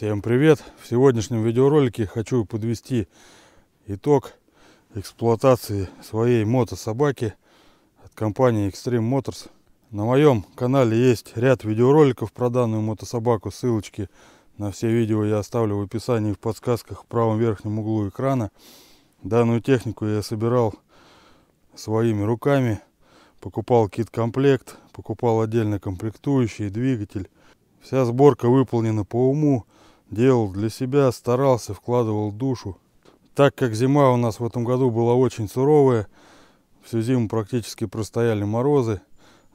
Всем привет! В сегодняшнем видеоролике хочу подвести итог эксплуатации своей мотособаки от компании Extreme Motors. На моем канале есть ряд видеороликов про данную мотособаку. Ссылочки на все видео я оставлю в описании в подсказках в правом верхнем углу экрана. Данную технику я собирал своими руками. Покупал кит-комплект, покупал отдельно комплектующий, двигатель. Вся сборка выполнена по уму. Делал для себя, старался, вкладывал душу. Так как зима у нас в этом году была очень суровая, всю зиму практически простояли морозы,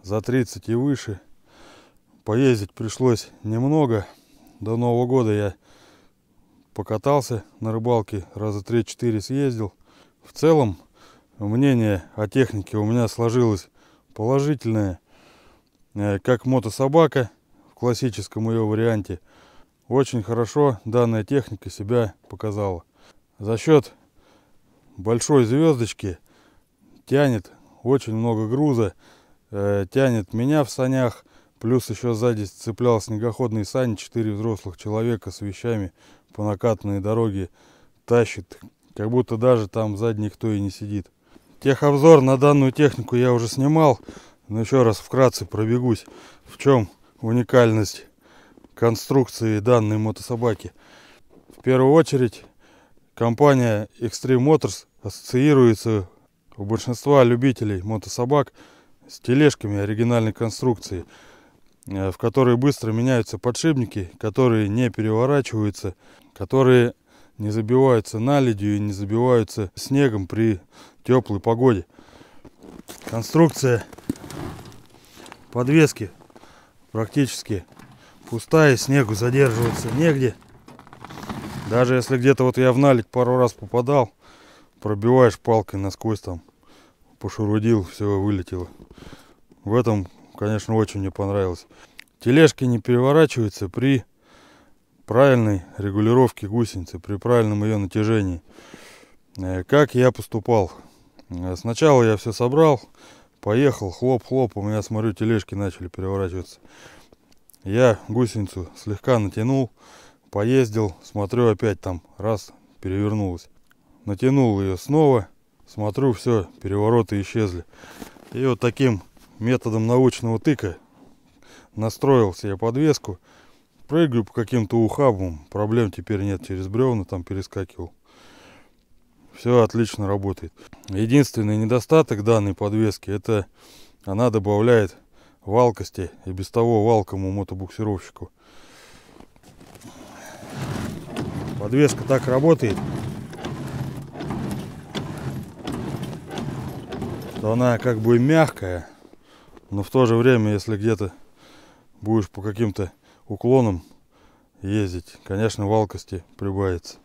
за 30 и выше. Поездить пришлось немного. До Нового года я покатался на рыбалке, раза 3-4 съездил. В целом, мнение о технике у меня сложилось положительное. Э, как мотособака в классическом ее варианте, очень хорошо данная техника себя показала. За счет большой звездочки тянет очень много груза, э, тянет меня в санях, плюс еще сзади цеплял снегоходный сани, четыре взрослых человека с вещами по накатанной дороге тащит, как будто даже там сзади никто и не сидит. Техобзор на данную технику я уже снимал, но еще раз вкратце пробегусь, в чем уникальность конструкции данной мотособаки. В первую очередь компания Extreme Motors ассоциируется у большинства любителей мотособак с тележками оригинальной конструкции, э, в которые быстро меняются подшипники, которые не переворачиваются, которые не забиваются наледью и не забиваются снегом при теплой погоде. Конструкция подвески практически пустая, снегу задерживаться негде. Даже если где-то вот я в налик пару раз попадал, пробиваешь палкой насквозь там, пошурудил, все вылетело. В этом, конечно, очень мне понравилось. Тележки не переворачиваются при правильной регулировке гусеницы, при правильном ее натяжении. Э, как я поступал? Э, сначала я все собрал, поехал, хлоп-хлоп, у меня, смотрю, тележки начали переворачиваться. Я гусеницу слегка натянул, поездил, смотрю опять там, раз, перевернулась. Натянул ее снова, смотрю, все, перевороты исчезли. И вот таким методом научного тыка настроил себе подвеску, прыгаю по каким-то ухабам, проблем теперь нет, через бревна там перескакивал. Все отлично работает. Единственный недостаток данной подвески, это она добавляет валкости и без того валкому мотобуксировщику. Подвеска так работает, что она как бы мягкая, но в то же время, если где-то будешь по каким-то уклонам ездить, конечно, валкости прибавится.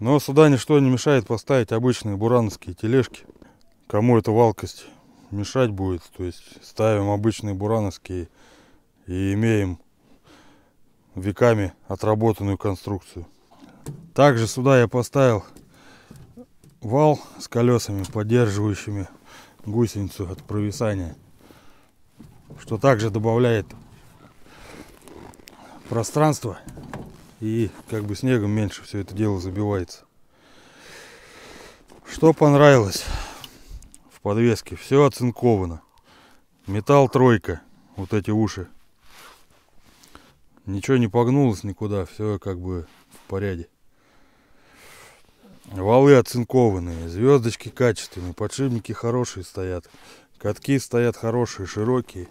Но сюда ничто не мешает поставить обычные бурановские тележки. Кому эта валкость мешать будет. То есть ставим обычный бурановский и имеем веками отработанную конструкцию. Также сюда я поставил вал с колесами, поддерживающими гусеницу от провисания, что также добавляет пространство и как бы снегом меньше все это дело забивается. Что понравилось? подвеске. Все оцинковано. Металл тройка. Вот эти уши. Ничего не погнулось никуда. Все как бы в порядке. Валы оцинкованные, звездочки качественные, подшипники хорошие стоят, катки стоят хорошие, широкие.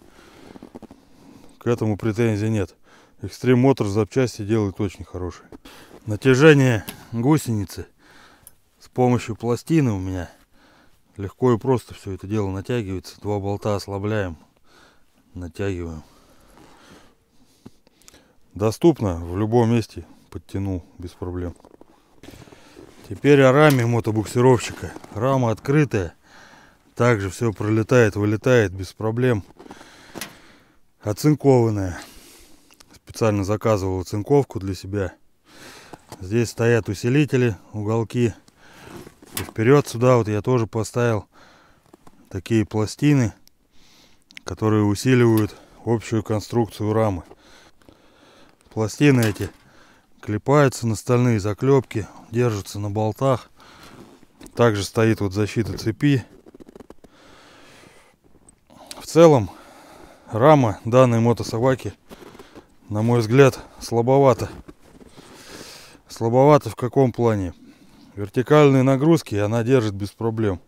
К этому претензий нет. Экстрим Мотор запчасти делает очень хорошие. Натяжение гусеницы с помощью пластины у меня Легко и просто все это дело натягивается. Два болта ослабляем, натягиваем. Доступно, в любом месте подтянул без проблем. Теперь о раме мотобуксировщика. Рама открытая. Также все пролетает, вылетает без проблем. Оцинкованная. Специально заказывал оцинковку для себя. Здесь стоят усилители, уголки и вперед сюда вот я тоже поставил такие пластины, которые усиливают общую конструкцию рамы. Пластины эти клепаются на стальные заклепки, держатся на болтах. Также стоит вот защита цепи. В целом рама данной мотособаки, на мой взгляд, слабовата. Слабовато в каком плане? Вертикальные нагрузки она держит без проблем.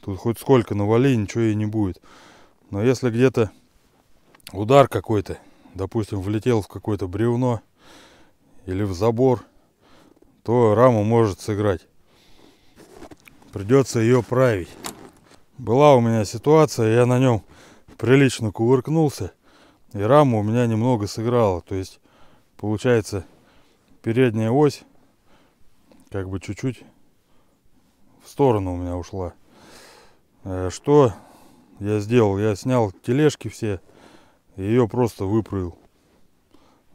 Тут хоть сколько навали, ничего ей не будет. Но если где-то удар какой-то, допустим, влетел в какое-то бревно или в забор, то раму может сыграть. Придется ее править. Была у меня ситуация, я на нем прилично кувыркнулся, и рама у меня немного сыграла. То есть, получается, передняя ось как бы чуть-чуть в сторону у меня ушла. Э, что я сделал? Я снял тележки все, ее просто выпрыл,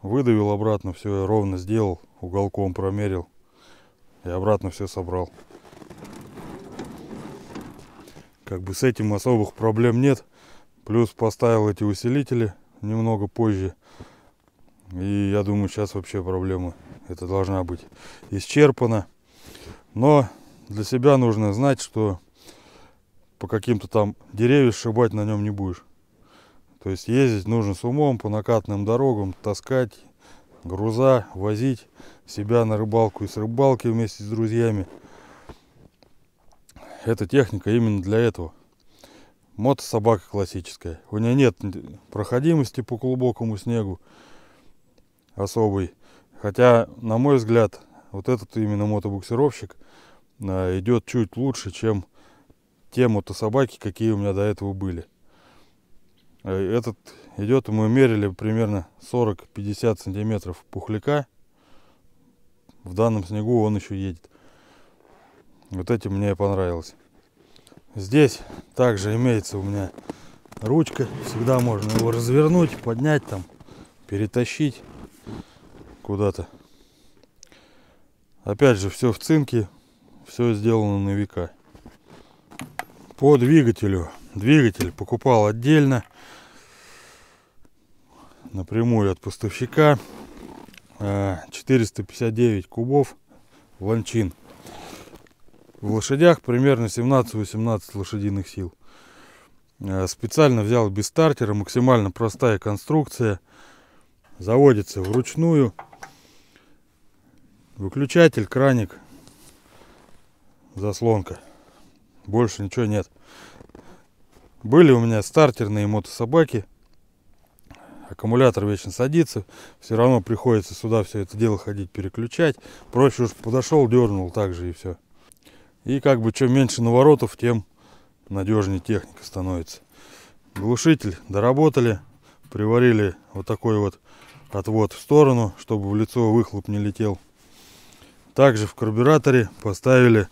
Выдавил обратно, все ровно сделал, уголком промерил и обратно все собрал. Как бы с этим особых проблем нет. Плюс поставил эти усилители немного позже. И я думаю, сейчас вообще проблемы это должна быть исчерпана. Но для себя нужно знать, что по каким-то там деревьям сшибать на нем не будешь. То есть ездить нужно с умом по накатным дорогам, таскать груза, возить себя на рыбалку и с рыбалки вместе с друзьями. Эта техника именно для этого. Мото собака классическая. У нее нет проходимости по глубокому снегу особой. Хотя, на мой взгляд, вот этот именно мотобуксировщик э, идет чуть лучше, чем те мотособаки, какие у меня до этого были. Э, этот идет, мы мерили примерно 40-50 сантиметров пухляка. В данном снегу он еще едет. Вот эти мне понравилось. Здесь также имеется у меня ручка. Всегда можно его развернуть, поднять там, перетащить куда-то. Опять же, все в цинке, все сделано на века. По двигателю. Двигатель покупал отдельно, напрямую от поставщика. 459 а, кубов ланчин. В лошадях примерно 17-18 лошадиных сил. А, специально взял без стартера, максимально простая конструкция. Заводится вручную. Выключатель, краник, заслонка. Больше ничего нет. Были у меня стартерные мотособаки. Аккумулятор вечно садится. Все равно приходится сюда все это дело ходить, переключать. Проще уж подошел, дернул так же и все. И как бы чем меньше наворотов, тем надежнее техника становится. Глушитель доработали. Приварили вот такой вот отвод в сторону, чтобы в лицо выхлоп не летел. Также в карбюраторе поставили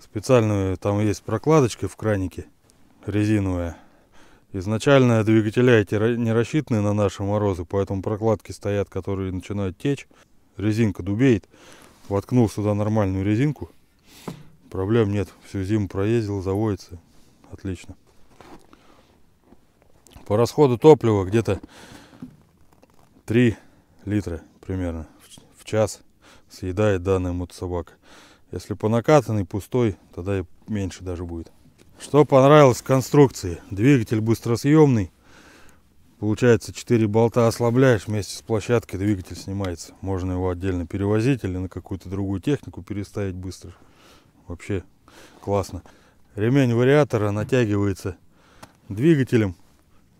специальную, там есть прокладочка в кранике резиновая. Изначально двигателя эти не рассчитаны на наши морозы, поэтому прокладки стоят, которые начинают течь. Резинка дубеет. Воткнул сюда нормальную резинку. Проблем нет. Всю зиму проездил, заводится. Отлично. По расходу топлива где-то 3 литра примерно в час съедает данная собака. Если по накатанной пустой, тогда и меньше даже будет. Что понравилось в конструкции? Двигатель быстросъемный. Получается 4 болта ослабляешь вместе с площадкой, двигатель снимается. Можно его отдельно перевозить или на какую-то другую технику переставить быстро. Вообще классно. Ремень вариатора натягивается двигателем.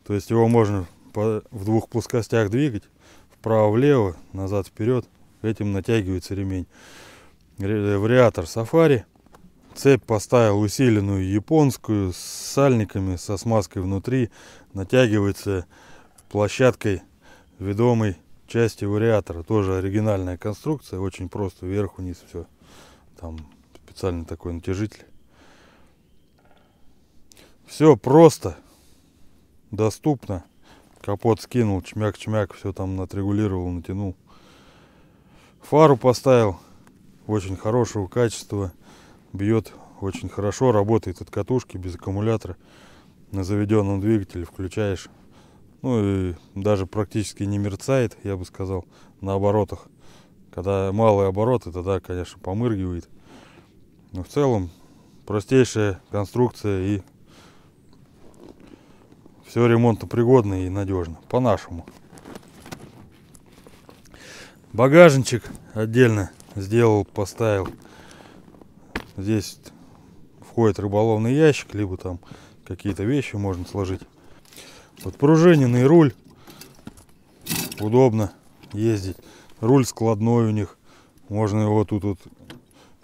То есть его можно в двух плоскостях двигать. Вправо-влево, назад-вперед этим натягивается ремень. Вариатор Safari. Цепь поставил усиленную японскую с сальниками, со смазкой внутри. Натягивается площадкой ведомой части вариатора. Тоже оригинальная конструкция, очень просто, вверх-вниз все. Там специально такой натяжитель. Все просто, доступно. Капот скинул, чмяк-чмяк, все там отрегулировал, натянул. Фару поставил очень хорошего качества. Бьет очень хорошо, работает от катушки без аккумулятора. На заведенном двигателе включаешь. Ну и даже практически не мерцает, я бы сказал, на оборотах. Когда малые обороты, тогда, конечно, помыргивает. Но в целом простейшая конструкция и все ремонтопригодно и надежно, по-нашему багажничек отдельно сделал, поставил. Здесь входит рыболовный ящик, либо там какие-то вещи можно сложить. Подпружиненный руль. Удобно ездить. Руль складной у них. Можно его тут вот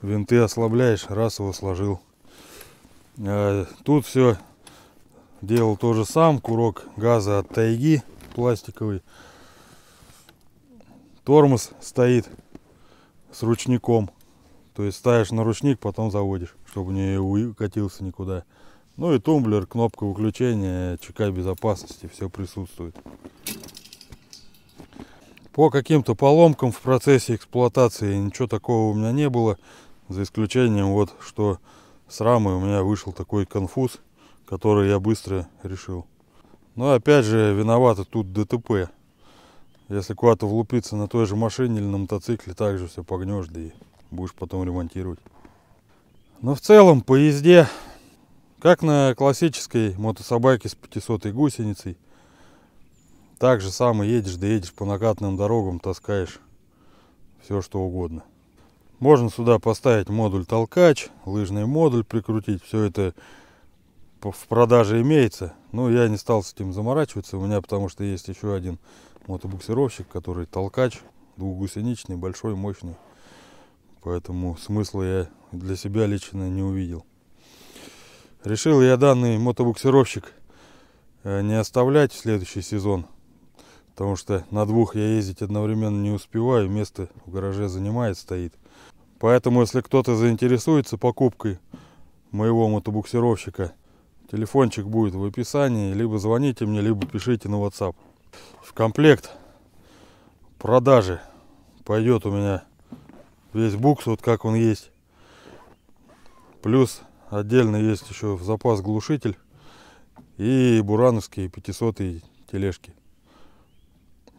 винты ослабляешь, раз его сложил. А, тут все делал тоже сам. Курок газа от тайги пластиковый. Тормоз стоит с ручником. То есть ставишь на ручник, потом заводишь, чтобы не укатился никуда. Ну и тумблер, кнопка выключения, ЧК безопасности, все присутствует. По каким-то поломкам в процессе эксплуатации ничего такого у меня не было. За исключением вот, что с рамой у меня вышел такой конфуз, который я быстро решил. Но опять же, виновата тут ДТП. Если куда-то влупиться на той же машине или на мотоцикле, также все погнешь, да и будешь потом ремонтировать. Но в целом по езде, как на классической мотособайке с 500 гусеницей, так же само едешь, да едешь по накатным дорогам, таскаешь все что угодно. Можно сюда поставить модуль толкач, лыжный модуль прикрутить, все это в продаже имеется. Но я не стал с этим заморачиваться. У меня потому что есть еще один мотобуксировщик, который толкач, двухгусеничный, большой, мощный. Поэтому смысла я для себя лично не увидел. Решил я данный мотобуксировщик э, не оставлять в следующий сезон. Потому что на двух я ездить одновременно не успеваю. Место в гараже занимает, стоит. Поэтому, если кто-то заинтересуется покупкой моего мотобуксировщика, Телефончик будет в описании. Либо звоните мне, либо пишите на WhatsApp. В комплект продажи пойдет у меня весь букс, вот как он есть. Плюс отдельно есть еще в запас глушитель и бурановские 500 тележки.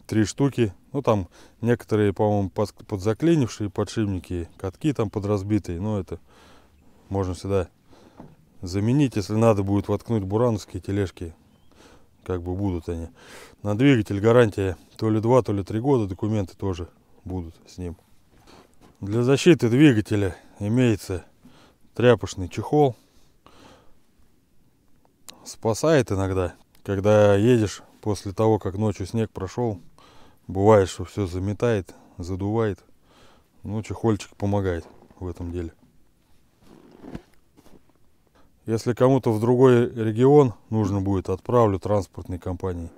Три штуки. Ну там некоторые, по-моему, под, подзаклинившие подшипники, катки там подразбитые. Но это можно всегда заменить, если надо будет воткнуть бурановские тележки, как бы будут они. На двигатель гарантия то ли 2, то ли 3 года, документы тоже будут с ним. Для защиты двигателя имеется тряпочный чехол. Спасает иногда, когда едешь после того, как ночью снег прошел, бывает, что все заметает, задувает. Ну, чехольчик помогает в этом деле. Если кому-то в другой регион нужно будет, отправлю транспортной компании.